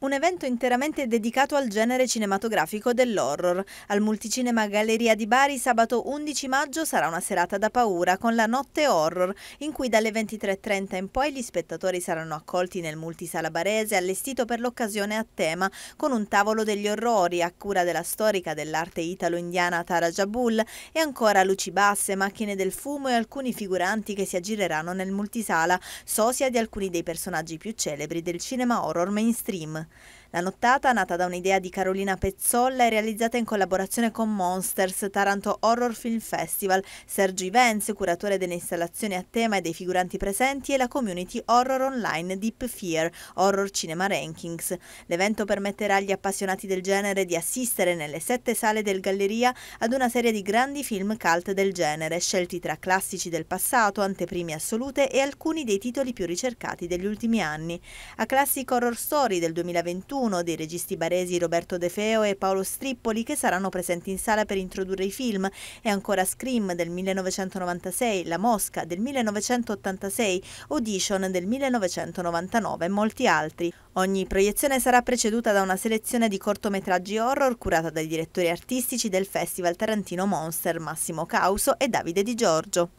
Un evento interamente dedicato al genere cinematografico dell'horror. Al Multicinema Galleria di Bari sabato 11 maggio sarà una serata da paura con la Notte Horror, in cui dalle 23.30 in poi gli spettatori saranno accolti nel multisala barese allestito per l'occasione a tema, con un tavolo degli orrori a cura della storica dell'arte italo-indiana Tara Jabul e ancora luci basse, macchine del fumo e alcuni figuranti che si aggireranno nel multisala, sosia di alcuni dei personaggi più celebri del cinema horror mainstream. La nottata, nata da un'idea di Carolina Pezzolla, è realizzata in collaborazione con Monsters, Taranto Horror Film Festival, Sergio Ivens, curatore delle installazioni a tema e dei figuranti presenti, e la community horror online Deep Fear, Horror Cinema Rankings. L'evento permetterà agli appassionati del genere di assistere nelle sette sale del Galleria ad una serie di grandi film cult del genere, scelti tra classici del passato, anteprime assolute e alcuni dei titoli più ricercati degli ultimi anni. A Classic Horror Story del 2020 2021 dei registi baresi Roberto De Feo e Paolo Strippoli che saranno presenti in sala per introdurre i film e ancora Scream del 1996, La Mosca del 1986, Audition del 1999 e molti altri. Ogni proiezione sarà preceduta da una selezione di cortometraggi horror curata dai direttori artistici del Festival Tarantino Monster Massimo Causo e Davide Di Giorgio.